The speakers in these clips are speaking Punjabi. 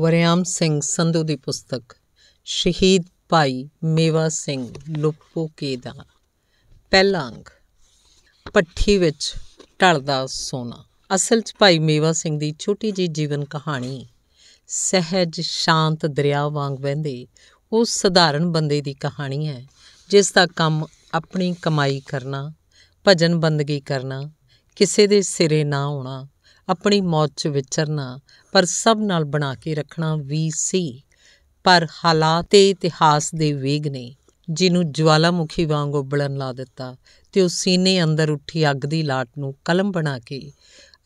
ਵਰਿਆਮ ਸਿੰਘ ਸੰਧੂ ਦੀ ਪੁਸਤਕ ਸ਼ਹੀਦ ਭਾਈ ਮੇਵਾ ਸਿੰਘ ਕੇ ਦਾ ਪਹਿਲਾ ਅੰਗ ਪੱਠੀ ਵਿੱਚ ਢਲਦਾ ਸੋਨਾ ਅਸਲ 'ਚ ਭਾਈ ਮੇਵਾ ਸਿੰਘ ਦੀ ਛੋਟੀ ਜੀ ਜੀਵਨ ਕਹਾਣੀ ਸਹਿਜ ਸ਼ਾਂਤ ਦਰਿਆ ਵਾਂਗ ਵਹਿੰਦੇ ਉਹ ਸਧਾਰਨ ਬੰਦੇ ਦੀ ਕਹਾਣੀ ਹੈ ਜਿਸ ਦਾ ਕੰਮ ਆਪਣੀ ਕਮਾਈ ਕਰਨਾ ਭਜਨ ਬੰਦਗੀ ਕਰਨਾ ਕਿਸੇ ਦੇ ਸਿਰੇ ਨਾ ਆਉਣਾ ਆਪਣੀ ਮੌਤ 'ਚ ਵਿਚਰਨਾ ਪਰ ਸਭ ਨਾਲ ਬਣਾ ਕੇ ਰੱਖਣਾ ਵੀ ਸੀ ਪਰ ਹਾਲਾਤ ਤੇ ਇਤਿਹਾਸ ਦੇ ਵੇਗ ਨੇ ਜਿਹਨੂੰ ਜਵਾਲਾਮੁਖੀ ਵਾਂਗ ਉਬਲਣ ਲਾ ਦਿੱਤਾ ਤੇ ਉਹ ਸੀਨੇ ਅੰਦਰ ਉੱਠੀ ਅੱਗ ਦੀ ਲਾਟ ਨੂੰ ਕਲਮ ਬਣਾ ਕੇ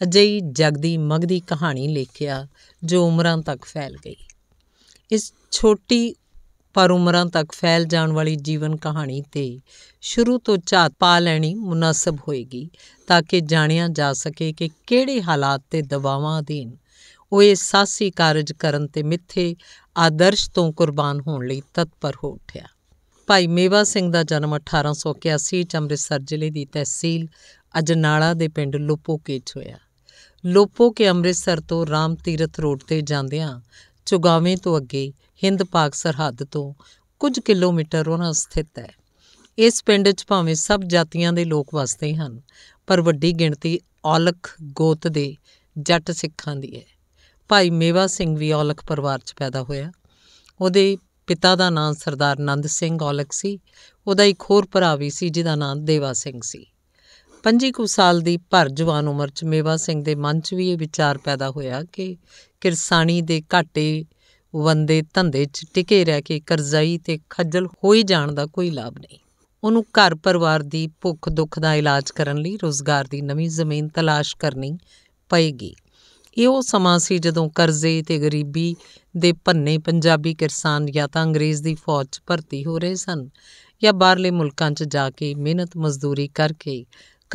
ਅਜਿਹੀ ਜਗਦੀ ਮਗਦੀ ਕਹਾਣੀ ਲਿਖਿਆ ਜੋ ਉਮਰਾਂ ਤੱਕ ਫੈਲ ਗਈ ਇਸ ਛੋਟੀ ਪਰ ਉਮਰਾਂ ਤੱਕ ਫੈਲ ਜਾਣ ਵਾਲੀ ਜੀਵਨ ਕਹਾਣੀ ਤੇ ਸ਼ੁਰੂ ਤੋਂ ਝਾਤ ਪਾ ਲੈਣੀ ਮناسب ਹੋਏਗੀ ਤਾਂ ਕਿ ਜਾਣਿਆ ਜਾ ਸਕੇ ਕਿ ਕਿਹੜੇ ਹਾਲਾਤ ਤੇ ਦਬਾਵਾਂ ਅਧੀਨ ਉਹ ਇਹ ਸਾਸੀ ਕਾਰਜ ਕਰਨ ਤੇ ਮਿੱਥੇ ਆਦਰਸ਼ ਤੋਂ ਕੁਰਬਾਨ ਹੋਣ ਲਈ ਤਤਪਰ ਹੋ ਉੱਠਿਆ ਭਾਈ ਮੇਵਾ ਸਿੰਘ ਦਾ ਜਨਮ 1881 ਚ ਅੰਮ੍ਰਿਤਸਰ ਜ਼ਿਲ੍ਹੇ ਦੀ ਤਹਿਸੀਲ ਅਜਨਾਲਾ ਦੇ ਪਿੰਡ ਲੋਪੋਕੇ ਚ ਹੋਇਆ ਲੋਪੋਕੇ ਅੰਮ੍ਰਿਤਸਰ ਤੋਂ ਰਾਮ ਤੀਰਥ ਰੋਡ ਤੇ ਜਾਂਦਿਆਂ ਚੁਗਾਵੇਂ ਤੋਂ ਅੱਗੇ ਹਿੰਦ-ਪਾਕ ਸਰਹੱਦ ਤੋਂ ਕੁਝ ਕਿਲੋਮੀਟਰ ਉਹਨਾਂ ਸਥਿਤ ਹੈ ਇਸ ਪਿੰਡ 'ਚ ਭਾਵੇਂ ਸਭ ਜਾਤੀਆਂ ਦੇ ਲੋਕ ਵਸਦੇ ਹਨ ਪਰ ਵੱਡੀ ਗਿਣਤੀ ਔਲਖ ਗੋਤ ਦੇ ਜੱਟ ਸਿੱਖਾਂ ਦੀ ਹੈ ਭਾਈ ਮੇਵਾ ਸਿੰਘ ਵੀ ਔਲਖ ਪਰਿਵਾਰ 'ਚ ਪੈਦਾ ਹੋਇਆ ਉਹਦੇ ਪਿਤਾ ਦਾ ਨਾਮ ਸਰਦਾਰ ਨੰਦ ਸਿੰਘ ਔਲਖ ਸੀ ਉਹਦਾ ਇੱਕ ਹੋਰ ਭਰਾ ਵੀ ਸੀ ਜਿਹਦਾ ਨਾਮ ਦੇਵਾ ਸਿੰਘ ਸੀ 25 ਕੁ ਸਾਲ ਦੀ ਭਰ ਜਵਾਨ ਉਮਰ 'ਚ ਮੇਵਾ ਸਿੰਘ ਦੇ ਮਨ 'ਚ ਵੀ ਇਹ ਵਿਚਾਰ ਪੈਦਾ ਹੋਇਆ ਕਿ ਕਿਰਸਾਨੀ ਦੇ ਘਾਟੇ ਵੰਦੇ ਧੰਦੇ 'ਚ ਟਿਕੇ ਰਹਿ ਕੇ ਕਰਜ਼ਾਈ ਤੇ ਖੱਜਲ ਹੋਈ ਜਾਣ ਦਾ ਕੋਈ ਲਾਭ ਨਹੀਂ ਉਹਨੂੰ ਘਰ ਪਰਿਵਾਰ ਦੀ ਭੁੱਖ ਦੁੱਖ ਦਾ ਇਲਾਜ ਕਰਨ ਲਈ ਰੋਜ਼ਗਾਰ ਦੀ ਨਵੀਂ ਜ਼ਮੀਨ ਤਲਾਸ਼ ਕਰਨੀ ਪਏਗੀ ਇਹ ਉਹ ਸਮਾਂ ਸੀ ਜਦੋਂ ਕਰਜ਼ੇ ਤੇ ਗਰੀਬੀ ਦੇ ਪੰਨੇ ਪੰਜਾਬੀ ਕਿਸਾਨ ਜਾਂ ਤਾਂ ਅੰਗਰੇਜ਼ ਦੀ ਫੌਜ 'ਚ ਭਰਤੀ ਹੋ ਰਹੇ ਸਨ ਜਾਂ ਬਾਹਰਲੇ ਮੁਲਕਾਂ 'ਚ ਜਾ ਕੇ ਮਿਹਨਤ ਮਜ਼ਦੂਰੀ ਕਰਕੇ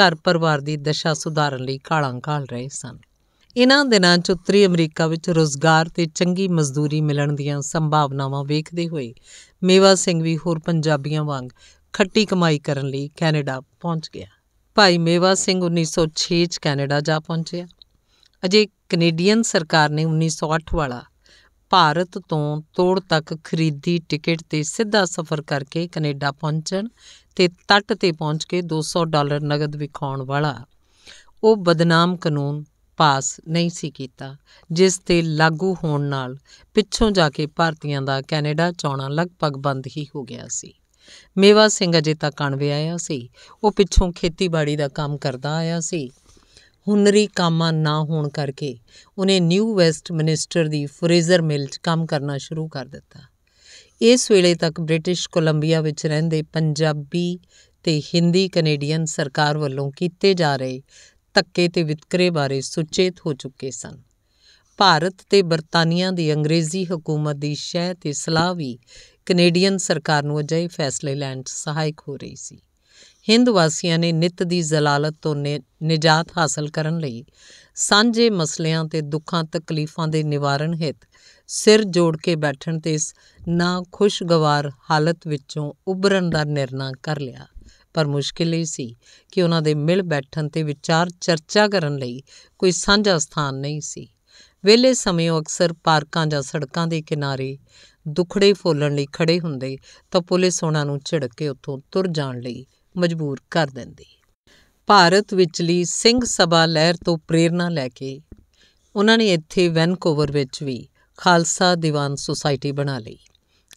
ਘਰ ਪਰਿਵਾਰ ਦੀ ਦਸ਼ਾ ਸੁਧਾਰਨ ਲਈ ਕਾਲਾਂ ਘਾਲ ਰਹੇ ਸਨ ਇਨ੍ਹਾਂ ਦਿਨਾਂ 'ਚ ਉੱਤਰੀ ਅਮਰੀਕਾ ਵਿੱਚ ਰੋਜ਼ਗਾਰ ਤੇ ਚੰਗੀ ਮਜ਼ਦੂਰੀ ਮਿਲਣ ਦੀਆਂ ਸੰਭਾਵਨਾਵਾਂ ਵੇਖਦੇ ਹੋਏ ਮੇਵਾ ਸਿੰਘ ਵੀ ਹੋਰ ਪੰਜਾਬੀਆਂ ਵਾਂਗ ਖੱਟੀ ਕਮਾਈ ਕਰਨ ਲਈ ਕੈਨੇਡਾ ਪਹੁੰਚ ਗਿਆ ਭਾਈ ਮੇਵਾ ਸਿੰਘ 1906 'ਚ ਕੈਨੇਡਾ ਜਾ ਪਹੁੰਚਿਆ ਅਜੇ ਕੈਨੇਡੀਅਨ ਸਰਕਾਰ ਨੇ 1908 ਵਾਲਾ ਭਾਰਤ ਤੋਂ ਤੋੜ ਤੱਕ ਖਰੀਦੀ ਟਿਕਟ ਤੇ ਸਿੱਧਾ ਸਫ਼ਰ ਕਰਕੇ ਕੈਨੇਡਾ ਪਹੁੰਚਣ ਤੇ ਤੱਟ ਤੇ ਪਹੁੰਚ ਕੇ 200 ਡਾਲਰ ਨਗਦ ਵਿਖਾਉਣ ਵਾਲਾ ਉਹ ਬਦਨਾਮ ਕਾਨੂੰਨ ਪਾਸ ਨਹੀਂ ਸੀ ਕੀਤਾ ਜਿਸ ਤੇ ਲਾਗੂ ਹੋਣ ਨਾਲ ਪਿੱਛੋਂ ਜਾ ਕੇ ਭਾਰਤੀਆਂ ਦਾ ਕੈਨੇਡਾ ਚੌਣਾ ਲਗਭਗ ਬੰਦ ਹੀ ਹੋ ਗਿਆ ਸੀ ਮੇਵਾ ਸਿੰਘ ਅਜੇ ਤੱਕ ਅਣਵੇ ਆਇਆ ਸੀ ਉਹ ਪਿੱਛੋਂ ਖੇਤੀਬਾੜੀ ਦਾ ਕੰਮ ਕਰਦਾ ਆਇਆ ਸੀ ਹੁਨਰੀ ਕਾਮਾ ਨਾ ਹੋਣ ਕਰਕੇ ਉਹਨੇ ਨਿਊ ਵੈਸਟ ਮਿਨਿਸਟਰ ਦੀ ਫਰੇਜ਼ਰ ਮਿਲ 'ਚ ਕੰਮ ਕਰਨਾ ਸ਼ੁਰੂ ਕਰ ਦਿੱਤਾ ਇਸ ਵੇਲੇ ਤੱਕ ਬ੍ਰਿਟਿਸ਼ ਕੋਲੰਬੀਆ ਵਿੱਚ ਰਹਿੰਦੇ ਪੰਜਾਬੀ ਤੇ ਹਿੰਦੀ ਕੈਨੇਡੀਅਨ ਸਰਕਾਰ ਵੱਲੋਂ ਕੀਤੇ ਜਾ ਰਹੇ ਧੱਕੇ ਤੇ ਵਿਤਕਰੇ ਬਾਰੇ ਸੁਚੇਤ ਹੋ ਚੁੱਕੇ ਸਨ ਭਾਰਤ ਤੇ ਬਰਤਾਨੀਆ ਦੀ ਅੰਗਰੇਜ਼ੀ ਹਕੂਮਤ ਦੀ ਸ਼ਹਿ ਤੇ ਸਲਾਹ ਵੀ ਕੈਨੇਡੀਅਨ ਸਰਕਾਰ ਨੂੰ ਅਜਿਹੇ ਫੈਸਲੇ ਲੈਣ 'ਚ ਸਹਾਇਕ ਹੋ ਰਹੀ ਸੀ ਹਿੰਦ ਵਾਸੀਆਂ ਨੇ ਨਿਤ ਦੀ ਜ਼ਲਾਲਤ ਤੋਂ ਨਿਜਾਤ ਹਾਸਲ ਕਰਨ ਲਈ ਸਾਂਝੇ ਮਸਲਿਆਂ ਤੇ ਦੁੱਖਾਂ ਤਕਲੀਫਾਂ ਦੇ ਨਿਵਾਰਨ ਹਿਤ ਸਿਰ ਜੋੜ ਕੇ ਬੈਠਣ ਤੇ ਇਸ ਨਾ ਖੁਸ਼ਗਵਾਰ ਹਾਲਤ ਵਿੱਚੋਂ ਉੱਭਰਨ ਦਾ ਨਿਰਣਾ ਕਰ ਲਿਆ ਪਰ ਮੁਸ਼ਕਿਲ ਇਹ ਸੀ ਕਿ ਉਹਨਾਂ ਦੇ ਮਿਲ ਬੈਠਣ ਤੇ ਵਿਚਾਰ ਚਰਚਾ ਕਰਨ ਲਈ ਕੋਈ ਸਾਂਝਾ ਸਥਾਨ ਨਹੀਂ ਸੀ ਵੇਲੇ ਸਮੇਂ ਅਕਸਰ ਪਾਰਕਾਂ ਜਾਂ ਸੜਕਾਂ ਦੇ ਕਿਨਾਰੇ ਦੁਖੜੇ ਫੋਲਣ ਲਈ ਖੜੇ ਹੁੰਦੇ ਤਾਂ ਪੁਲਿਸ ਉਹਨਾਂ ਨੂੰ ਝਿੜਕ ਕੇ ਉੱਥੋਂ ਤੁਰ ਜਾਣ ਲਈ ਮਜਬੂਰ ਕਰ ਦਿੰਦੀ ਭਾਰਤ ਵਿਚਲੀ ਸਿੰਘ ਸਭਾ ਲਹਿਰ ਤੋਂ ਪ੍ਰੇਰਣਾ ਲੈ ਕੇ ਉਹਨਾਂ ਨੇ ਇੱਥੇ ਵੈਨਕੂਵਰ ਵਿੱਚ ਵੀ ਖਾਲਸਾ ਦੀਵਾਨ ਸੁਸਾਇਟੀ ਬਣਾ ਲਈ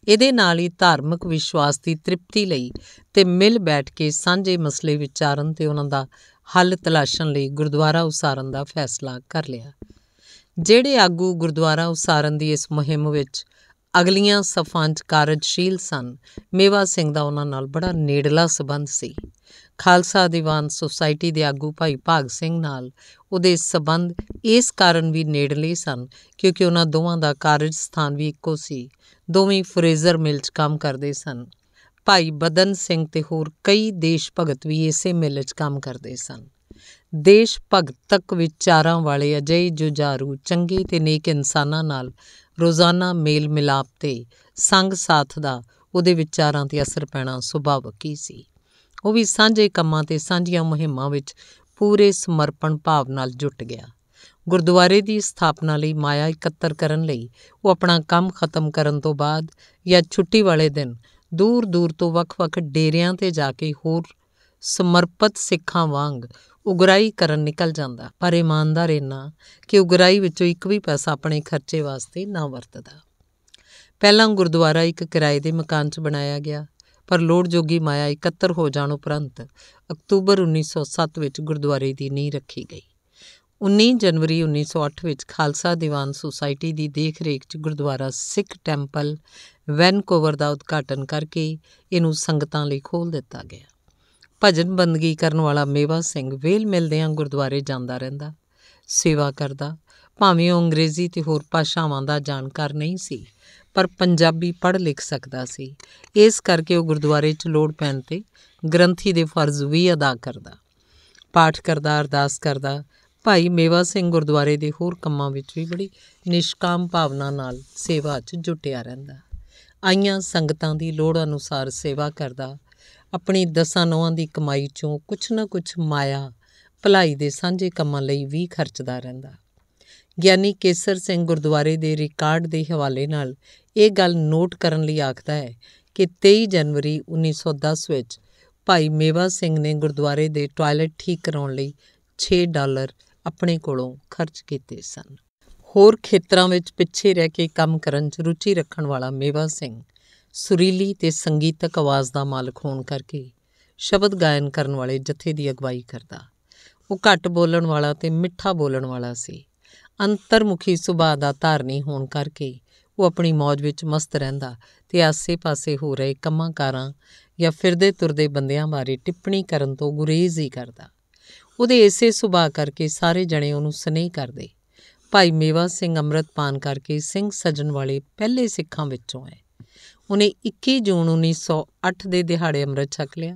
ਇਹਦੇ ਨਾਲ ਹੀ ਧਾਰਮਿਕ ਵਿਸ਼ਵਾਸ ਦੀ ਤ੍ਰਿਪਤੀ ਲਈ ਤੇ ਮਿਲ ਬੈਠ ਕੇ ਸਾਂਝੇ ਮਸਲੇ ਵਿਚਾਰਨ ਤੇ ਉਹਨਾਂ ਦਾ ਹੱਲ ਤਲਾਸ਼ਣ ਲਈ ਗੁਰਦੁਆਰਾ ਉਸਾਰਨ ਦਾ ਫੈਸਲਾ ਕਰ ਲਿਆ ਜਿਹੜੇ ਆਗੂ ਗੁਰਦੁਆਰਾ ਉਸਾਰਨ ਦੀ ਇਸ ਮੁਹਿੰਮ ਵਿੱਚ ਅਗਲੀਆਂ ਸਫਾਂ 'ਚ ਕਾਰਜਸ਼ੀਲ ਸਨ ਮੇਵਾ ਸਿੰਘ ਦਾ ਉਹਨਾਂ ਨਾਲ ਬੜਾ ਨੇੜਲਾ ਸਬੰਧ ਸੀ ਖਾਲਸਾ ਦੀਵਾਨ ਸੁਸਾਇਟੀ ਦੇ ਆਗੂ ਭਾਈ ਭਾਗ ਸਿੰਘ ਨਾਲ ਉਹਦੇ ਸਬੰਧ ਇਸ ਕਾਰਨ ਵੀ ਨੇੜਲੇ ਸਨ ਕਿਉਂਕਿ ਉਹਨਾਂ ਦੋਵਾਂ ਦਾ ਕਾਰਜ ਸਥਾਨ ਵੀ ਇੱਕੋ ਸੀ ਦੋਵੇਂ ਫਰੇਜ਼ਰ ਮਿਲ 'ਚ ਕੰਮ ਕਰਦੇ ਸਨ ਭਾਈ ਬਦਨ ਸਿੰਘ ਤੇ ਹੋਰ ਕਈ ਦੇਸ਼ ਭਗਤ ਵੀ ਇਸੇ ਮਿਲ 'ਚ ਕੰਮ ਕਰਦੇ ਸਨ ਦੇਸ਼ ਭਗਤਕ ਵਿਚਾਰਾਂ ਵਾਲੇ ਅਜੇ ਜੁਝਾਰੂ ਚੰਗੇ ਤੇ ਨੇਕ ਇਨਸਾਨਾਂ ਨਾਲ ਰੋਜ਼ਾਨਾ ਮੇਲ ਮਿਲਾਪ ਤੇ ਸੰਗ ਸਾਥ ਦਾ ਉਹਦੇ ਵਿਚਾਰਾਂ ਤੇ ਅਸਰ ਪੈਣਾ ਸੁਭਾਵਕ ਹੀ ਸੀ ਉਹ ਵੀ ਸਾਂਝੇ ਕੰਮਾਂ ਤੇ ਸਾਂਝੀਆਂ ਮੁਹਿੰਮਾਂ ਵਿੱਚ ਪੂਰੇ ਸਮਰਪਣ ਭਾਵ ਨਾਲ ਜੁਟ ਗਿਆ ਗੁਰਦੁਆਰੇ ਦੀ ਸਥਾਪਨਾ ਲਈ ਮਾਇਆ ਇਕੱਤਰ ਕਰਨ ਲਈ ਉਹ ਆਪਣਾ ਕੰਮ ਖਤਮ ਕਰਨ ਤੋਂ ਬਾਅਦ ਜਾਂ ਛੁੱਟੀ ਵਾਲੇ ਦਿਨ ਦੂਰ ਦੂਰ ਤੋਂ ਵੱਖ-ਵੱਖ ਡੇਰਿਆਂ ਤੇ ਜਾ ਕੇ ਹੋਰ ਸਮਰਪਿਤ ਸਿੱਖਾਂ ਵਾਂਗ ਉਗਰਾਈ ਕਰਨ ਨਿਕਲ ਜਾਂਦਾ ਪਰ ਇਮਾਨਦਾਰ ਇਹਨਾਂ ਕਿ ਉਗਰਾਈ ਵਿੱਚੋਂ ਇੱਕ ਵੀ ਪੈਸਾ ਆਪਣੇ ਖਰਚੇ ਵਾਸਤੇ ਨਾ ਵਰਤਦਾ ਪਹਿਲਾਂ ਗੁਰਦੁਆਰਾ ਇੱਕ ਕਿਰਾਏ ਦੇ ਮਕਾਨ 'ਚ ਬਣਾਇਆ ਗਿਆ ਪਰ ਲੋੜ ਜੋਗੀ ਮਾਇਆ ਇਕੱਤਰ ਹੋ ਜਾਣ ਉਪਰੰਤ ਅਕਤੂਬਰ 1907 ਵਿੱਚ ਗੁਰਦੁਆਰੇ ਦੀ ਨੀਂਹ ਰੱਖੀ ਗਈ 19 ਜਨਵਰੀ 1908 ਵਿੱਚ ਖਾਲਸਾ ਦੀਵਾਨ ਸੁਸਾਇਟੀ ਦੀ ਦੇਖਰੇਖ 'ਚ ਗੁਰਦੁਆਰਾ ਸਿੱਖ ਟੈਂਪਲ ਵੈਨਕੂਵਰ ਦਾ ਉਦਘਾਟਨ ਕਰਕੇ ਇਹਨੂੰ ਸੰਗਤਾਂ ਲਈ ਖੋਲ ਦਿੱਤਾ ਗਿਆ ਭਜਨ ਬੰਦਗੀ ਕਰਨ ਵਾਲਾ ਮੇਵਾ ਸਿੰਘ ਵੇਲ ਮਿਲਦਿਆਂ ਗੁਰਦੁਆਰੇ ਜਾਂਦਾ ਰਹਿੰਦਾ ਸੇਵਾ ਕਰਦਾ ਭਾਵੇਂ ਉਹ ਅੰਗਰੇਜ਼ੀ ਤੇ ਹੋਰ ਭਾਸ਼ਾਵਾਂ ਦਾ ਜਾਣਕਾਰ ਨਹੀਂ ਸੀ ਪਰ ਪੰਜਾਬੀ ਪੜ੍ਹ ਲਿਖ ਸਕਦਾ ਸੀ ਇਸ ਕਰਕੇ ਉਹ ਗੁਰਦੁਆਰੇ 'ਚ ਲੋੜ ਪੈਣ ਤੇ ਗ੍ਰੰਥੀ ਦੇ ਫਰਜ਼ ਵੀ ਅਦਾ ਕਰਦਾ ਪਾਠ ਕਰਦਾ ਅਰਦਾਸ ਕਰਦਾ ਭਾਈ ਮੇਵਾ ਸਿੰਘ ਗੁਰਦੁਆਰੇ ਦੇ ਹੋਰ ਕੰਮਾਂ ਵਿੱਚ ਵੀ ਬੜੀ ਨਿਸ਼ਕਾਮ ਭਾਵਨਾ ਨਾਲ ਸੇਵਾ 'ਚ ਜੁਟਿਆ ਰਹਿੰਦਾ ਆਈਆਂ ਸੰਗਤਾਂ ਦੀ ਲੋੜ ਅਨੁਸਾਰ ਸੇਵਾ ਕਰਦਾ ਆਪਣੀ ਦਸਾਂ ਨੌਆਂ ਦੀ ਕਮਾਈ 'ਚੋਂ ਕੁਛ ਨਾ ਕੁਛ ਮਾਇਆ ਭਲਾਈ ਦੇ ਸਾਂਝੇ ਕੰਮਾਂ ਲਈ ਵੀ ਖਰਚਦਾ ਰਹਿੰਦਾ ਗਿਆਨੀ ਕੇਸਰ ਸਿੰਘ ਗੁਰਦੁਆਰੇ ਦੇ ਰਿਕਾਰਡ ਦੇ ਹਵਾਲੇ ਨਾਲ ਇਹ ਗੱਲ ਨੋਟ ਕਰਨ ਲਈ ਆਖਦਾ ਹੈ ਕਿ 23 ਜਨਵਰੀ 1910 ਵਿੱਚ ਭਾਈ ਮੇਵਾ ਸਿੰਘ ਨੇ ਗੁਰਦੁਆਰੇ ਦੇ ਟਾਇਲਟ ਠੀਕ ਕਰਾਉਣ ਲਈ 6 ਡਾਲਰ ਆਪਣੇ ਕੋਲੋਂ ਖਰਚ ਕੀਤੇ ਸਨ ਹੋਰ ਖੇਤਰਾਂ ਵਿੱਚ ਪਿੱਛੇ ਰਹਿ ਕੇ ਕੰਮ ਕਰਨ 'ਚ ਰੁਚੀ ਰੱਖਣ ਵਾਲਾ ਮੇਵਾ ਸਿੰਘ ਸੁਰੀਲੀ ਤੇ ਸੰਗੀਤਕ ਆਵਾਜ਼ ਦਾ ਮਾਲਕ ਹੋਣ ਕਰਕੇ ਸ਼ਬਦ ਗਾਇਨ ਕਰਨ ਵਾਲੇ ਜਥੇ ਦੀ ਅਗਵਾਈ ਕਰਦਾ ਉਹ ਘੱਟ ਬੋਲਣ ਵਾਲਾ ਤੇ ਮਿੱਠਾ ਬੋਲਣ ਵਾਲਾ ਸੀ ਅੰਤਰਮੁਖੀ ਸੁਭਾਅ ਦਾ ਧਾਰਨੀ ਹੋਣ ਕਰਕੇ ਉਹ ਆਪਣੀ ਮੌਜ ਵਿੱਚ ਮਸਤ ਰਹਿੰਦਾ ਤੇ ਆਸੇ-ਪਾਸੇ ਹੋ ਰਹੇ ਕਮਾਂਕਾਰਾਂ ਜਾਂ ਫਿਰਦੇ ਤੁਰਦੇ ਬੰਦਿਆਂ ਬਾਰੇ ਟਿੱਪਣੀ ਕਰਨ ਤੋਂ ਗੁਰੇਜ਼ ਹੀ ਕਰਦਾ ਉਹਦੇ ਇਸੇ ਸੁਭਾਅ ਕਰਕੇ ਸਾਰੇ ਜਣੇ ਉਹਨੂੰ ਸਨੇਹ ਕਰਦੇ ਭਾਈ ਮੇਵਾ ਸਿੰਘ ਅੰਮ੍ਰਿਤਪਾਨ ਕਰਕੇ ਸਿੰਘ ਸਜਣ ਵਾਲੇ ਪਹਿਲੇ ਸਿੱਖਾਂ ਵਿੱਚੋਂ ਹੈ ਉਹਨੇ 21 ਜੂਨ 1908 ਦੇ ਦਿਹਾੜੇ ਅੰਮ੍ਰਿਤ ਛਕ ਲਿਆ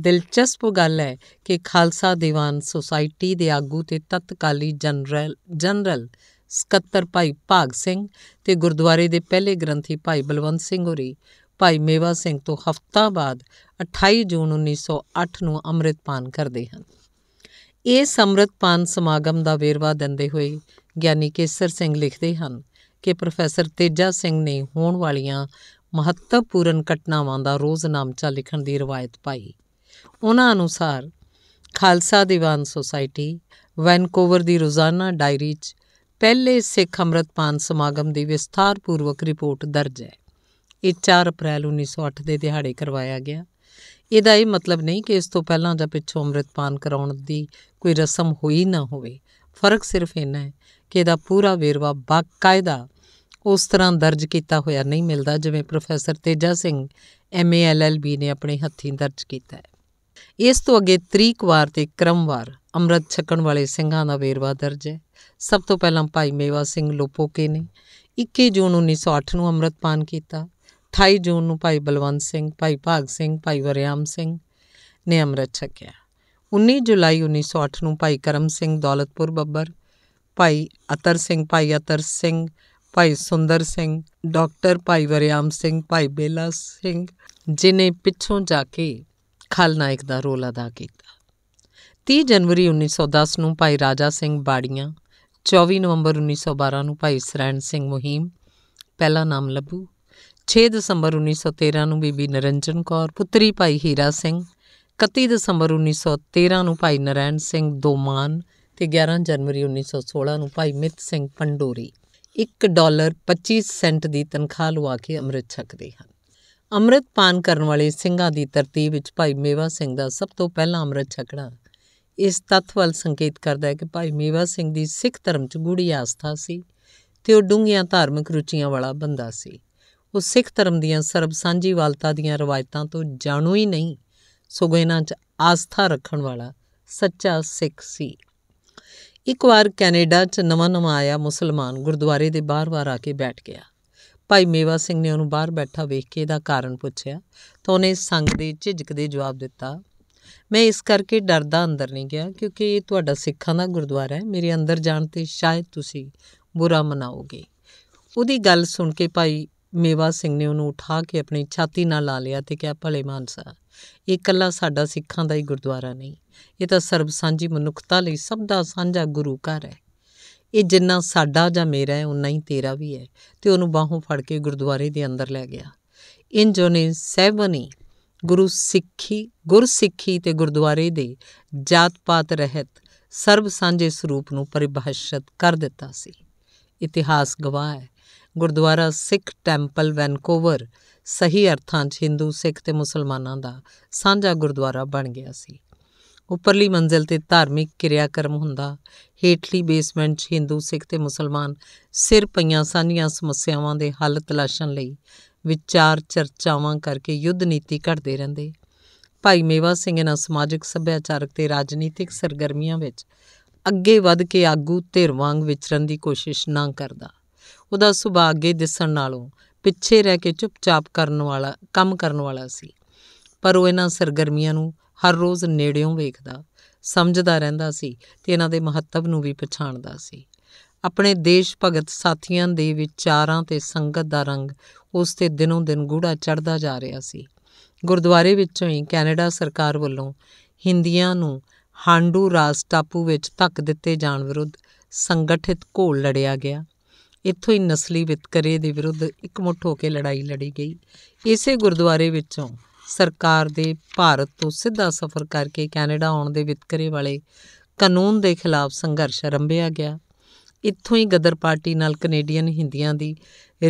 ਦਿਲਚਸਪ ਗੱਲ ਹੈ ਕਿ ਖਾਲਸਾ ਦੀਵਾਨ ਸੁਸਾਇਟੀ ਦੇ ਆਗੂ ਤੇ ਤਤਕਾਲੀ ਜਨਰਲ ਜਨਰਲ ਸਕੱਤਰ ਭਾਈ ਭਾਗ ਸਿੰਘ ਤੇ ਗੁਰਦੁਆਰੇ ਦੇ ਪਹਿਲੇ ਗ੍ਰੰਥੀ ਭਾਈ ਬਲਵੰਤ ਸਿੰਘ ਹੋਰੀ ਭਾਈ ਮੇਵਾ ਸਿੰਘ ਤੋਂ ਹਫ਼ਤਾ ਬਾਅਦ 28 ਜੂਨ 1908 ਨੂੰ ਅੰਮ੍ਰਿਤਪਾਨ ਕਰਦੇ ਹਨ ਸਮਰਤ ਪਾਨ ਸਮਾਗਮ ਦਾ ਵੇਰਵਾ ਦਿੰਦੇ ਹੋਏ ਗਿਆਨੀ ਕੇਸਰ ਸਿੰਘ ਲਿਖਦੇ ਹਨ ਕਿ ਪ੍ਰੋਫੈਸਰ ਤੇਜਾ ਸਿੰਘ ਨੇ ਹੋਣ ਵਾਲੀਆਂ ਮਹੱਤਵਪੂਰਨ ਘਟਨਾਵਾਂ ਦਾ ਰੋਜ਼ਨਾਮਚਾ ਲਿਖਣ ਦੀ ਰਵਾਇਤ ਪਾਈ ਉਹਨਾਂ ਅਨੁਸਾਰ ਖਾਲਸਾ ਦੀਵਾਨ ਸੁਸਾਇਟੀ ਵੈਨਕੂਵਰ ਦੀ ਰੋਜ਼ਾਨਾ ਡਾਇਰੀ 'ਚ ਪਹਿਲੇ ਸਿੱਖ ਅੰਮ੍ਰਿਤਪਾਨ ਸਮਾਗਮ ਦੀ ਵਿਸਥਾਰਪੂਰਵਕ ਰਿਪੋਰਟ ਦਰਜ ਹੈ ਇਹ 4 ਅਪ੍ਰੈਲ 1908 ਦੇ ਦਿਹਾੜੇ ਕਰਵਾਇਆ ਗਿਆ ਇਹਦਾ ਇਹ ਮਤਲਬ ਨਹੀਂ ਕਿ ਇਸ ਤੋਂ ਪਹਿਲਾਂ ਜਾਂ ਪਿੱਛੋਂ ਅੰਮ੍ਰਿਤਪਾਨ ਕਰਾਉਣ ਦੀ ਕੋਈ ਰਸਮ ਹੋਈ ਨਾ ਹੋਵੇ ਫਰਕ ਸਿਰਫ ਇਹਨਾਂ ਹੈ ਕਿ ਇਹਦਾ ਪੂਰਾ ਵੇਰਵਾ ਬਾਕਾਇਦਾ ਉਸ ਤਰ੍ਹਾਂ ਦਰਜ ਕੀਤਾ ਹੋਇਆ ਨਹੀਂ ਮਿਲਦਾ ਜਿਵੇਂ ਪ੍ਰੋਫੈਸਰ ਤੇਜਾ ਸਿੰਘ ਬੀ ਨੇ ਆਪਣੇ ਹੱਥੀਂ ਦਰਜ ਕੀਤਾ ਹੈ ਇਸ ਤੋਂ ਅੱਗੇ ਵਾਰ ਤੇ ਕ੍ਰਮਵਾਰ ਅੰਮ੍ਰਿਤ ਛਕਣ ਵਾਲੇ ਸਿੰਘਾਂ ਦਾ ਵੇਰਵਾ ਦਰਜ ਹੈ ਸਭ ਤੋਂ ਪਹਿਲਾਂ ਭਾਈ ਮੇਵਾ ਸਿੰਘ ਲੋਪੋਕੇ ਨੇ 21 ਜੂਨ 1908 ਨੂੰ ਅੰਮ੍ਰਿਤ ਪਾਨ ਕੀਤਾ 28 ਜੂਨ ਨੂੰ ਭਾਈ ਬਲਵੰਤ ਸਿੰਘ ਭਾਈ ਭਾਗ ਸਿੰਘ ਭਾਈ ਵਰਿਆਮ ਸਿੰਘ ਨੇ ਅੰਮ੍ਰਿਤ ਛਕਿਆ 19 ਜੁਲਾਈ 1908 ਨੂੰ ਭਾਈ ਕਰਮ ਸਿੰਘ ਦੌਲਤਪੁਰ ਬੱਬਰ ਭਾਈ ਅਤਰ ਸਿੰਘ ਭਾਈ ਅਤਰ ਸਿੰਘ ਭਾਈ ਸੁੰਦਰ ਸਿੰਘ ਡਾਕਟਰ ਭਾਈ ਵਰਿਆਮ ਸਿੰਘ ਭਾਈ ਬੇਲਾ ਸਿੰਘ ਜਿਨੇ ਪਿੱਛੋਂ ਜਾ ਕੇ ਖਲਨਾਇਕ ਦਾ ਰੋਲ ਅਦਾ ਕੀਤਾ 30 ਜਨਵਰੀ 1910 ਨੂੰ ਭਾਈ ਰਾਜਾ ਸਿੰਘ ਬਾੜੀਆਂ 24 ਨਵੰਬਰ 1912 ਨੂੰ ਭਾਈ ਸਰਣ ਸਿੰਘ ਮੁਹੀਮ ਪਹਿਲਾ ਨਾਮ ਲੱਭੂ 6 ਦਸੰਬਰ 1913 ਨੂੰ ਬੀਬੀ ਨਰਿੰਜਨ ਕੌਰ ਪੁੱਤਰੀ ਭਾਈ ਹੀਰਾ ਸਿੰਘ 31 ਦਸੰਬਰ 1913 ਨੂੰ ਭਾਈ ਨਰੈਣ ਸਿੰਘ ਦੋਮਾਨ ਤੇ 11 ਜਨਵਰੀ 1916 ਨੂੰ ਭਾਈ ਮਿਤ ਸਿੰਘ ਪੰਡੋਰੀ 1 ਡਾਲਰ 25 ਸੈਂਟ ਦੀ ਤਨਖਾਹ ਲਵਾ ਕੇ ਅੰਮ੍ਰਿਤ ਛਕਦੇ ਹਨ ਅੰਮ੍ਰਿਤ ਪਾਨ ਕਰਨ ਵਾਲੇ ਸਿੰਘਾਂ ਦੀ ਤਰਤੀਬ ਵਿੱਚ ਭਾਈ ਮੇਵਾ ਸਿੰਘ ਦਾ ਸਭ ਤੋਂ ਪਹਿਲਾ ਅੰਮ੍ਰਿਤ ਛਕਣਾ ਇਸ ਤੱਥ ਵੱਲ ਸੰਕੇਤ ਕਰਦਾ ਹੈ ਕਿ ਭਾਈ ਮੇਵਾ ਸਿੰਘ ਦੀ ਸਿੱਖ ਧਰਮ 'ਚ ਗੂੜੀ ਆਸਥਾ ਸੀ ਤੇ ਉਹ ਡੂੰਘੀਆਂ ਧਾਰਮਿਕ ਰੁਚੀਆਂ ਵਾਲਾ ਬੰਦਾ ਸੀ ਉਹ ਸਿੱਖ ਧਰਮ ਦੀਆਂ ਸਰਬ ਸਾਂਝੀਵਾਲਤਾ ਦੀਆਂ ਰਵਾਇਤਾਂ ਤੋਂ ਜਾਣੂ ਹੀ ਨਹੀਂ ਸਗੋਂ ਇਹਨਾਂ 'ਚ ਆਸਥਾ ਰੱਖਣ ਵਾਲਾ ਸੱਚਾ ਸਿੱਖ ਸੀ ਇੱਕ ਵਾਰ ਕੈਨੇਡਾ 'ਚ ਨਵਾਂ ਨਵਾਂ ਆਇਆ ਮੁਸਲਮਾਨ ਗੁਰਦੁਆਰੇ ਦੇ ਬਾਹਰ-ਬਾਹਰ ਆ ਕੇ ਬੈਠ ਗਿਆ ਭਾਈ ਮੇਵਾ ਸਿੰਘ ਨੇ ਉਹਨੂੰ ਬਾਹਰ ਬੈਠਾ ਵੇਖ ਕੇ ਇਹਦਾ ਕਾਰਨ ਪੁੱਛਿਆ ਤਾਂ ਉਹਨੇ ਸੰਗ ਦੇ ਝਿਜਕਦੇ ਜਵਾਬ ਦਿੱਤਾ ਮੈਂ ਇਸ ਕਰਕੇ ਡਰਦਾ ਅੰਦਰ ਨਹੀਂ ਗਿਆ ਕਿਉਂਕਿ ਇਹ ਤੁਹਾਡਾ ਸਿੱਖਾਂ ਦਾ ਗੁਰਦੁਆਰਾ ਹੈ ਮੇਰੇ ਅੰਦਰ ਜਾਣ ਤੇ ਸ਼ਾਇਦ ਤੁਸੀਂ ਬੁਰਾ ਮਨਾਓਗੇ ਉਹਦੀ ਗੱਲ ਸੁਣ ਕੇ ਭਾਈ ਮੇਵਾ ਸਿੰਘ ਨੇ ਉਹਨੂੰ ਉਠਾ ਕੇ ਆਪਣੀ ਛਾਤੀ ਨਾਲ ਲਾ ਲਿਆ ਤੇ ਕਿਹਾ ਭਲੇ ਮਾਨਸਾ ਇਹ ਕੱਲਾ ਸਾਡਾ ਸਿੱਖਾਂ ਦਾ ਹੀ ਗੁਰਦੁਆਰਾ ਨਹੀਂ ਇਹ ਤਾਂ ਸਰਬ ਸਾਂਝੀ ਮਨੁੱਖਤਾ ਲਈ ਸਭ ਦਾ ਸਾਂਝਾ ਗੁਰੂ ਘਰ ਹੈ ਇਹ ਜਿੰਨਾ ਸਾਡਾ ਜਾਂ ਮੇਰਾ ਹੈ ਉਨਾ ਹੀ ਤੇਰਾ ਵੀ ਹੈ ਤੇ ਉਹਨੂੰ ਬਾਹੋਂ ਫੜ ਕੇ ਗੁਰਦੁਆਰੇ ਦੇ ਅੰਦਰ ਲੈ ਗਿਆ ਇਨ ਉਹਨੇ ਸੈਵਨੀ ਗੁਰੂ ਸਿੱਖੀ ਗੁਰ ਸਿੱਖੀ ਤੇ ਗੁਰਦੁਆਰੇ ਦੇ ਜਾਤ ਪਾਤ ਰਹਿਤ ਸਰਬ ਸਾਂਝੇ ਸਰੂਪ ਨੂੰ ਪਰਿਭਾਸ਼ਿਤ ਕਰ ਦਿੱਤਾ ਸੀ ਇਤਿਹਾਸ ਗਵਾਹ ਹੈ ਗੁਰਦੁਆਰਾ ਸਿੱਖ ਟੈਂਪਲ ਵੈਨਕੂਵਰ ਸਹੀ ਅਰਥਾਂ 'ਚ ਹਿੰਦੂ ਸਿੱਖ ਤੇ ਮੁਸਲਮਾਨਾਂ ਦਾ ਸਾਂਝਾ ਗੁਰਦੁਆਰਾ ਬਣ ਗਿਆ ਸੀ ਉੱਪਰਲੀ ਮੰਜ਼ਲ ਤੇ ਧਾਰਮਿਕ ਕਿਰਿਆਕਰਮ ਹੁੰਦਾ ਹੇਠਲੀ ਬੇਸਮੈਂਟ 'ਚ ਹਿੰਦੂ ਸਿੱਖ ਤੇ ਮੁਸਲਮਾਨ ਸਿਰ ਪਈਆਂ ਸਾਨੀਆਂ ਸਮੱਸਿਆਵਾਂ ਦੇ ਹੱਲ ਤਲਾਸ਼ਣ ਲਈ ਵਿਚਾਰ ਚਰਚਾਵਾਂ ਕਰਕੇ ਯੁੱਧ ਨੀਤੀ ਘੜਦੇ ਰਹਿੰਦੇ ਭਾਈ ਮੇਵਾ ਸਿੰਘ ਇਹਨਾਂ ਸਮਾਜਿਕ ਸੱਭਿਆਚਾਰਕ ਤੇ ਰਾਜਨੀਤਿਕ ਸਰਗਰਮੀਆਂ ਵਿੱਚ ਅੱਗੇ ਵੱਧ ਕੇ ਆਗੂ ਧਿਰ ਵਾਂਗ ਵਿਚਰਨ ਦੀ ਕੋਸ਼ਿਸ਼ ਨਾ ਕਰਦਾ ਉਹਦਾ ਸੁਭਾਅ ਅੱਗੇ ਦਿਸਣ ਨਾਲੋਂ ਪਿੱਛੇ ਰਹਿ ਕੇ ਚੁੱਪਚਾਪ ਕਰਨ ਵਾਲਾ ਕੰਮ ਕਰਨ ਵਾਲਾ ਸੀ ਪਰ ਉਹ ਇਹਨਾਂ ਸਰਗਰਮੀਆਂ ਨੂੰ ਹਰ ਰੋਜ਼ ਨੇੜਿਓਂ ਵੇਖਦਾ ਸਮਝਦਾ ਰਹਿੰਦਾ ਸੀ ਤੇ ਇਹਨਾਂ ਦੇ ਮਹੱਤਵ ਨੂੰ ਵੀ ਪਛਾਣਦਾ ਸੀ ਆਪਣੇ ਦੇਸ਼ ਭਗਤ ਸਾਥੀਆਂ ਦੇ ਵਿਚਾਰਾਂ ਤੇ ਸੰਗਤ ਦਾ ਰੰਗ ਉਸ ਤੇ ਦਿਨੋਂ ਦਿਨ ਗੂੜਾ ਚੜਦਾ ਜਾ ਰਿਹਾ ਸੀ ਗੁਰਦੁਆਰੇ ਵਿੱਚੋਂ ਹੀ ਕੈਨੇਡਾ ਸਰਕਾਰ ਵੱਲੋਂ ਹਿੰਦੀਆਂ ਨੂੰ ਹਾਂਡੂ ਰਾਜ ਟਾਪੂ ਵਿੱਚ ਧੱਕ ਦਿੱਤੇ ਜਾਣ ਵਿਰੁੱਧ ਸੰਗਠਿਤ ਘੋਲ ਲੜਿਆ ਗਿਆ ਇੱਥੋਂ ਹੀ ਨਸਲੀ ਵਿਤਕਰੇ ਦੇ ਵਿਰੁੱਧ ਮੁੱਠ ਹੋ ਕੇ ਲੜਾਈ ਲੜੀ ਗਈ ਇਸੇ ਗੁਰਦੁਆਰੇ ਵਿੱਚੋਂ ਸਰਕਾਰ ਦੇ ਭਾਰਤ ਤੋਂ ਸਿੱਧਾ ਸਫ਼ਰ ਕਰਕੇ ਕੈਨੇਡਾ ਆਉਣ ਦੇ ਵਿਤਕਰੇ ਵਾਲੇ ਕਾਨੂੰਨ ਦੇ ਖਿਲਾਫ ਸੰਘਰਸ਼ ਆਰੰਭਿਆ ਗਿਆ ਇੱਥੋਂ ਹੀ ਗਦਰ ਪਾਰਟੀ ਨਾਲ ਕੈਨੇਡੀਅਨ ਹਿੰਦੀਆਂ ਦੀ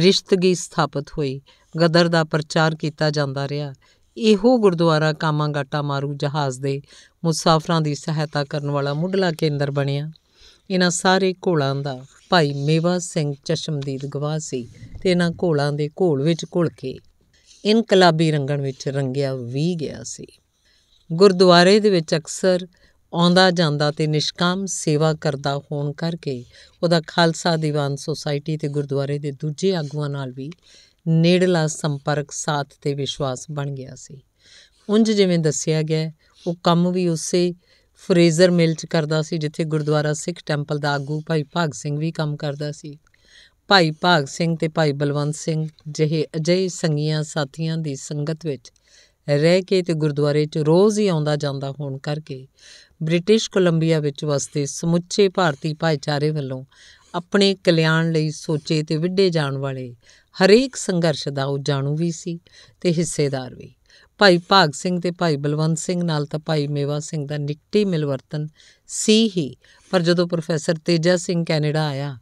ਰਿਸ਼ਤਗੀ ਸਥਾਪਿਤ ਹੋਈ ਗਦਰ ਦਾ ਪ੍ਰਚਾਰ ਕੀਤਾ ਜਾਂਦਾ ਰਿਹਾ ਇਹੋ ਗੁਰਦੁਆਰਾ ਕਾਮਾਗਾਟਾ ਮਾਰੂ ਜਹਾਜ਼ ਦੇ ਮੁਸਾਫਰਾਂ ਦੀ ਸਹਾਇਤਾ ਕਰਨ ਵਾਲਾ ਮੁੱਢਲਾ ਕੇਂਦਰ ਬਣਿਆ ਇਹਨਾਂ ਸਾਰੇ ਘੋਲਾਂ ਦਾ ਭਾਈ ਮੇਵਾ ਸਿੰਘ ਚਸ਼ਮਦੀਦ ਗਵਾਹ ਸੀ ਤੇ ਇਹਨਾਂ ਘੋਲਾਂ ਦੇ ਘੋਲ ਵਿੱਚ ਘੁਲ ਕੇ ਇਨਕਲਾਬੀ ਰੰਗਣ ਵਿੱਚ ਰੰਗਿਆ ਵੀ ਗਿਆ ਸੀ ਗੁਰਦੁਆਰੇ ਦੇ ਵਿੱਚ ਅਕਸਰ ਆਉਂਦਾ ਜਾਂਦਾ ਤੇ ਨਿਸ਼ਕਾਮ ਸੇਵਾ ਕਰਦਾ ਹੋਣ ਕਰਕੇ ਉਹਦਾ ਖਾਲਸਾ ਦੀਵਾਨ ਸੁਸਾਇਟੀ ਤੇ ਗੁਰਦੁਆਰੇ ਦੇ ਦੂਜੇ ਆਗੂਆਂ ਨਾਲ ਵੀ ਨੇੜਲਾ ਸੰਪਰਕ ਸਾਥ ਤੇ ਵਿਸ਼ਵਾਸ ਬਣ ਗਿਆ ਸੀ ਉੰਜ ਜਿਵੇਂ ਦੱਸਿਆ ਗਿਆ ਉਹ ਕੰਮ ਵੀ ਉਸੇ ਫਰੇਜ਼ਰ ਮਿਲ ਚ ਕਰਦਾ ਸੀ ਜਿੱਥੇ ਗੁਰਦੁਆਰਾ ਸਿੱਖ ਟੈਂਪਲ ਦਾ ਆਗੂ ਭਾਈ ਭਗ ਸਿੰਘ ਵੀ ਕੰਮ ਕਰਦਾ ਸੀ ਭਾਈ ਭਾਗ ਸਿੰਘ ਤੇ ਭਾਈ ਬਲਵੰਤ ਸਿੰਘ ਜਿਹੇ ਅਜਿਹੇ ਸੰਗੀਆਂ ਸਾਥੀਆਂ ਦੀ ਸੰਗਤ ਵਿੱਚ ਰਹਿ ਕੇ ਤੇ ਗੁਰਦੁਆਰੇ 'ਚ ਰੋਜ਼ ਹੀ ਆਉਂਦਾ ਜਾਂਦਾ ਹੋਣ ਕਰਕੇ ਬ੍ਰਿਟਿਸ਼ ਕੋਲੰਬੀਆ ਵਿੱਚ ਵਸਦੇ ਸਮੁੱਚੇ ਭਾਰਤੀ ਭਾਈਚਾਰੇ ਵੱਲੋਂ ਆਪਣੇ ਕਲਿਆਣ ਲਈ ਸੋਚੇ ਤੇ ਵਿੱਢੇ ਜਾਣ ਵਾਲੇ ਹਰੇਕ ਸੰਘਰਸ਼ ਦਾ ਉਹ ਜਾਣੂ ਵੀ ਸੀ ਤੇ ਹਿੱਸੇਦਾਰ ਵੀ ਭਾਈ ਭਾਗ ਸਿੰਘ ਤੇ ਭਾਈ ਬਲਵੰਤ ਸਿੰਘ ਨਾਲ ਤਾਂ ਭਾਈ ਮੇਵਾ ਸਿੰਘ ਦਾ ਨਿਕਟੀ ਮਿਲਵਰਤਨ ਸੀ ਹੀ ਪਰ ਜਦੋਂ ਪ੍ਰੋਫੈਸਰ ਤੇਜਾ ਸਿੰਘ ਕੈਨੇਡਾ ਆਇਆ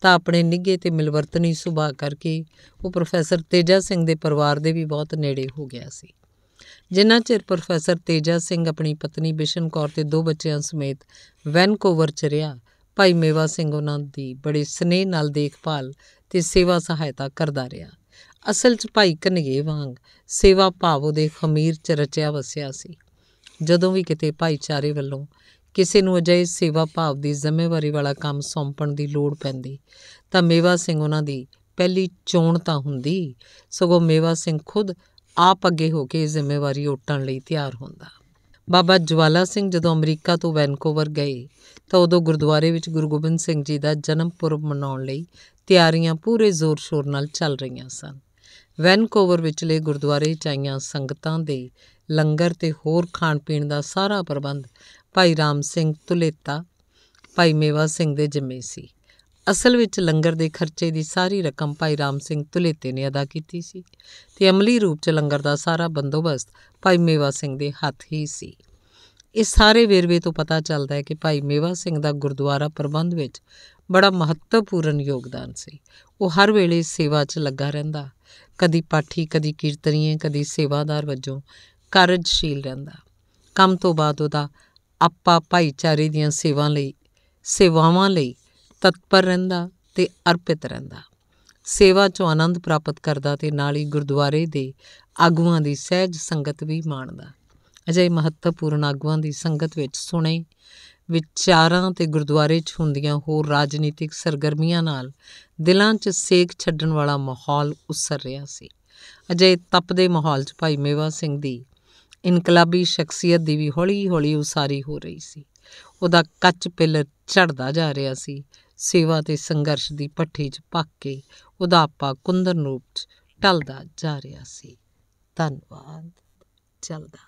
ਤਾਂ ਆਪਣੇ ਨਿੱਘੇ ਤੇ ਮਿਲਵਰਤਨੀ ਸੁਭਾਅ ਕਰਕੇ ਉਹ ਪ੍ਰੋਫੈਸਰ ਤੇਜਾ ਸਿੰਘ ਦੇ ਪਰਿਵਾਰ ਦੇ ਵੀ ਬਹੁਤ ਨੇੜੇ ਹੋ ਗਿਆ ਸੀ ਜਿੰਨਾ ਚਿਰ ਪ੍ਰੋਫੈਸਰ ਤੇਜਾ ਸਿੰਘ ਆਪਣੀ ਪਤਨੀ ਬਿਸ਼ਨ ਕੌਰ ਤੇ ਦੋ ਬੱਚਿਆਂ ਸਮੇਤ ਵੈਨਕੂਵਰ ਚ ਰਿਹਾ ਭਾਈ ਮੇਵਾ ਸਿੰਘ ਉਹਨਾਂ ਦੀ ਬੜੇ ਸਨੇਹ ਨਾਲ ਦੇਖਭਾਲ ਤੇ ਸੇਵਾ ਸਹਾਇਤਾ ਕਰਦਾ ਰਿਹਾ ਅਸਲ 'ਚ ਭਾਈ ਕਨਗੇ ਵਾਂਗ ਸੇਵਾ ਭਾਵ ਉਹਦੇ ਖਮੀਰ 'ਚ ਰਚਿਆ ਵਸਿਆ ਸੀ ਜਦੋਂ ਵੀ ਕਿਤੇ ਭਾਈਚਾਰੇ ਵੱਲੋਂ ਕਿਸੇ ਨੂੰ ਅਜੇ ਸੇਵਾ ਭਾਵ ਦੀ ਜ਼ਿੰਮੇਵਾਰੀ ਵਾਲਾ ਕੰਮ ਸੌਂਪਣ ਦੀ ਲੋੜ ਪੈਂਦੀ ਤਾਂ ਮੇਵਾ ਸਿੰਘ ਉਹਨਾਂ ਦੀ ਪਹਿਲੀ ਚੋਣ ਤਾਂ ਹੁੰਦੀ ਸਗੋਂ ਮੇਵਾ ਸਿੰਘ ਖੁਦ ਆਪ ਅੱਗੇ ਹੋ ਕੇ ਜ਼ਿੰਮੇਵਾਰੀ ਓਟਣ ਲਈ ਤਿਆਰ ਹੁੰਦਾ ਬਾਬਾ ਜਵਾਲਾ ਸਿੰਘ ਜਦੋਂ ਅਮਰੀਕਾ ਤੋਂ ਵੈਨਕੂਵਰ ਗਏ ਤਾਂ ਉਦੋਂ ਗੁਰਦੁਆਰੇ ਵਿੱਚ ਗੁਰੂ ਗੋਬਿੰਦ ਸਿੰਘ ਜੀ ਦਾ ਜਨਮ ਪੁਰਬ ਮਨਾਉਣ ਲਈ ਤਿਆਰੀਆਂ ਪੂਰੇ ਜ਼ੋਰ-ਸ਼ੋਰ ਨਾਲ ਚੱਲ ਰਹੀਆਂ ਸਨ ਵੈਨਕੂਵਰ ਵਿੱਚਲੇ ਗੁਰਦੁਆਰੇ ਚਾਈਆਂ ਸੰਗਤਾਂ ਦੇ ਲੰਗਰ ਤੇ ਹੋਰ ਖਾਣ ਪੀਣ ਦਾ ਸਾਰਾ ਪ੍ਰਬੰਧ ਭਾਈ ਰਾਮ ਸਿੰਘ ਤੁਲੇਤਾ ਭਾਈ ਮੇਵਾ ਸਿੰਘ ਦੇ ਜਿੰਮੇ ਸੀ ਅਸਲ ਵਿੱਚ ਲੰਗਰ ਦੇ ਖਰਚੇ ਦੀ ਸਾਰੀ ਰਕਮ ਭਾਈ ਰਾਮ ਸਿੰਘ ਤੁਲੇਤੇ ਨੇ ਅਦਾ ਕੀਤੀ ਸੀ ਤੇ ਅਮਲੀ ਰੂਪ 'ਚ ਲੰਗਰ ਦਾ ਸਾਰਾ ਬੰਦੋਬਸਤ ਭਾਈ ਮੇਵਾ ਸਿੰਘ ਦੇ ਹੱਥ ਹੀ ਸੀ ਇਹ ਸਾਰੇ ਵੇਰਵੇ ਤੋਂ ਪਤਾ ਚੱਲਦਾ ਹੈ ਕਿ ਭਾਈ ਮੇਵਾ ਸਿੰਘ ਦਾ ਗੁਰਦੁਆਰਾ ਪ੍ਰਬੰਧ ਵਿੱਚ ਬੜਾ ਮਹੱਤਵਪੂਰਨ ਯੋਗਦਾਨ ਸੀ ਉਹ ਹਰ ਵੇਲੇ ਸੇਵਾ 'ਚ ਲੱਗਾ ਰਹਿੰਦਾ ਕਦੀ ਪਾਠੀ ਕਦੀ ਕੀਰਤਨੀਏ ਕਦੀ ਸੇਵਾਦਾਰ ਵਜੋਂ ਕਾਰਜਸ਼ੀਲ ਰਹਿੰਦਾ ਕੰਮ ਤੋਂ ਬਾਅਦ ਉਹਦਾ ਆਪਾ ਭਾਈਚਾਰੇ ਦੀਆਂ ਸੇਵਾ ਲਈ ਸੇਵਾਵਾਂ ਲਈ ਤਤਪਰ ਰਹਿੰਦਾ ਤੇ ਅਰਪਿਤ ਰਹਿੰਦਾ ਸੇਵਾ ਚੋਂ ਆਨੰਦ ਪ੍ਰਾਪਤ ਕਰਦਾ ਤੇ ਨਾਲ ਹੀ ਗੁਰਦੁਆਰੇ ਦੇ ਆਗੂਆਂ ਦੀ ਸਹਿਜ ਸੰਗਤ ਵੀ ਮਾਣਦਾ ਅਜੇ ਮਹੱਤਵਪੂਰਨ ਆਗੂਆਂ ਦੀ ਸੰਗਤ ਵਿੱਚ ਸੁਣੇ ਵਿਚਾਰਾਂ ਤੇ ਗੁਰਦੁਆਰੇ 'ਚ ਹੁੰਦੀਆਂ ਹੋਰ ਰਾਜਨੀਤਿਕ ਸਰਗਰਮੀਆਂ ਨਾਲ ਦਿਲਾਂ 'ਚ ਸੇਖ ਛੱਡਣ ਵਾਲਾ ਮਾਹੌਲ ਉਸਰ ਰਿਹਾ ਸੀ ਅਜੇ ਤਪਦੇ ਮਾਹੌਲ 'ਚ ਭਾਈ ਮੇਵਾ ਸਿੰਘ ਦੀ ਇਨਕਲਾਬੀ ਸ਼ਖਸੀਅਤ ਦੀ ਵੀ ਹੌਲੀ-ਹੌਲੀ ਉਸਾਰੀ ਹੋ ਰਹੀ ਸੀ ਉਹਦਾ ਕੱਚ ਪਿੱਲਰ ਛੜਦਾ ਜਾ ਰਿਹਾ ਸੀ ਸੇਵਾ ਤੇ ਸੰਘਰਸ਼ ਦੀ ਪੱਠੀ 'ਚ ਪੱਕ ਕੇ ਉਹਦਾ ਆਪਾ ਕੁੰਦਨ ਰੂਪ 'ਚ ਟਲਦਾ ਜਾ ਰਿਹਾ ਸੀ ਧੰਨਵਾਦ ਚਲਦਾ